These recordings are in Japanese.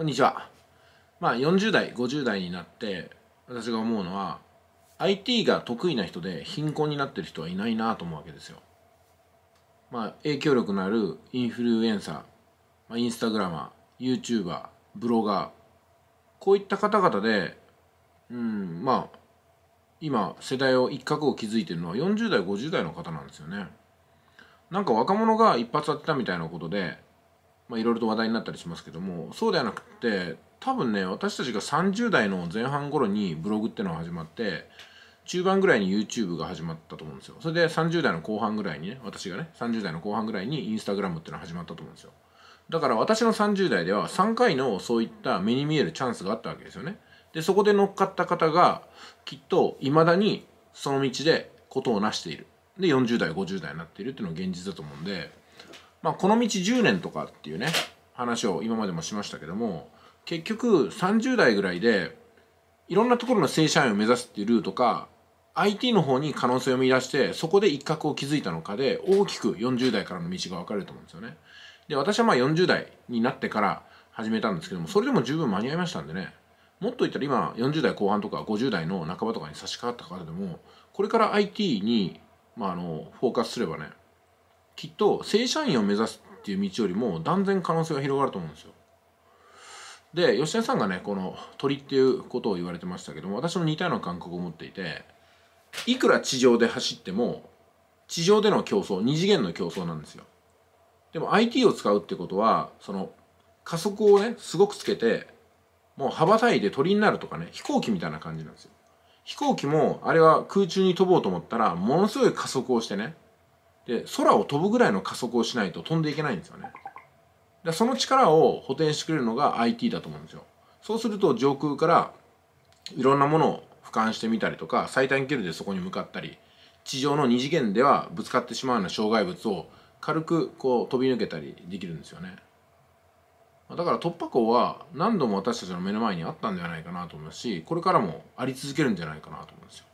こんにちは。まあ40代、50代になって私が思うのは IT が得意な人で貧困になってる人はいないなと思うわけですよ。まあ影響力のあるインフルエンサー、まあ、インスタグラマー、YouTuber、ブロガー、こういった方々で、うん、まあ今世代を一角を築いてるのは40代、50代の方なんですよね。なんか若者が一発当てたみたいなことでまあ、いろいろと話題になったりしますけどもそうではなくて多分ね私たちが30代の前半頃にブログってのが始まって中盤ぐらいに YouTube が始まったと思うんですよそれで30代の後半ぐらいにね私がね30代の後半ぐらいに Instagram ってのが始まったと思うんですよだから私の30代では3回のそういった目に見えるチャンスがあったわけですよねでそこで乗っかった方がきっと未だにその道でことを成しているで40代50代になっているっていうのが現実だと思うんでまあ、この道10年とかっていうね話を今までもしましたけども結局30代ぐらいでいろんなところの正社員を目指すっていうルートか IT の方に可能性を見出してそこで一角を築いたのかで大きく40代からの道が分かれると思うんですよね。で私はまあ40代になってから始めたんですけどもそれでも十分間に合いましたんでねもっと言ったら今40代後半とか50代の半ばとかに差し掛かった方でもこれから IT に、まあ、あのフォーカスすればねきっと正社員を目指すっていう道よりも断然可能性が広がると思うんですよ。で吉田さんがねこの鳥っていうことを言われてましたけども私も似たような感覚を持っていていくら地上で走っても地上での競争二次元の競争なんですよ。でも IT を使うってことはその加速をねすごくつけてもう羽ばたいて鳥になるとかね飛行機みたいな感じなんですよ。飛行機もあれは空中に飛ぼうと思ったらものすごい加速をしてねで空を飛ぶぐらいの加速をしないと飛んでいけないんですよねでその力を補填してくれるのが IT だと思うんですよそうすると上空からいろんなものを俯瞰してみたりとか最短距離でそこに向かったり地上の2次元ではぶつかってしまうような障害物を軽くこう飛び抜けたりできるんですよねだから突破口は何度も私たちの目の前にあったんではないかなと思いますしこれからもあり続けるんじゃないかなと思うんですよ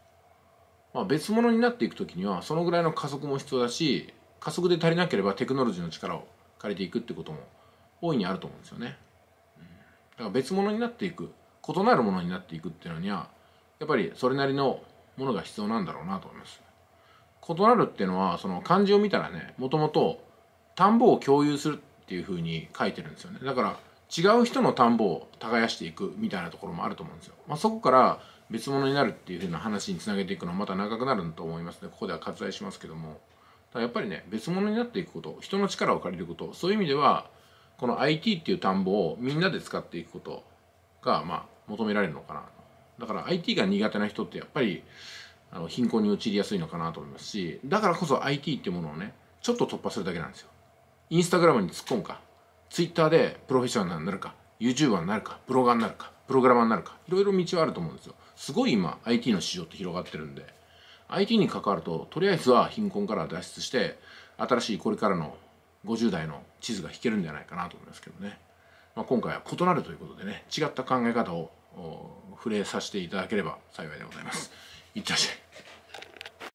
まあ、別物になっていく時にはそのぐらいの加速も必要だし加速で足りなければテクノロジーの力を借りていくってことも大いにあると思うんですよね。だから別物になっていく異なるものになっていくっていうのにはやっぱりそれなりのものが必要なんだろうなと思います。異なるっていうのはその漢字を見たらねもともと田んぼを共有するっていうふうに書いてるんですよね。だから違う人の田んぼを耕していくみたいなところもあると思うんですよ。まあ、そこから別物になるっていうふうな話につなげていくのはまた長くなると思いますねここでは割愛しますけどもやっぱりね別物になっていくこと人の力を借りることそういう意味ではこの IT っていう田んぼをみんなで使っていくことがまあ求められるのかなだから IT が苦手な人ってやっぱりあの貧困に陥りやすいのかなと思いますしだからこそ IT っていうものをねちょっと突破するだけなんですよインスタグラムに突っ込むかツイッターでプロフェッショナルになるか YouTuber になるかブロガーになるかプログラマーになるかいろいろ道はあると思うんですよすごい今 IT の市場って広がってるんで IT に関わるととりあえずは貧困から脱出して新しいこれからの50代の地図が引けるんじゃないかなと思いますけどね、まあ、今回は異なるということでね違った考え方を触れさせていただければ幸いでございますいってらっしゃい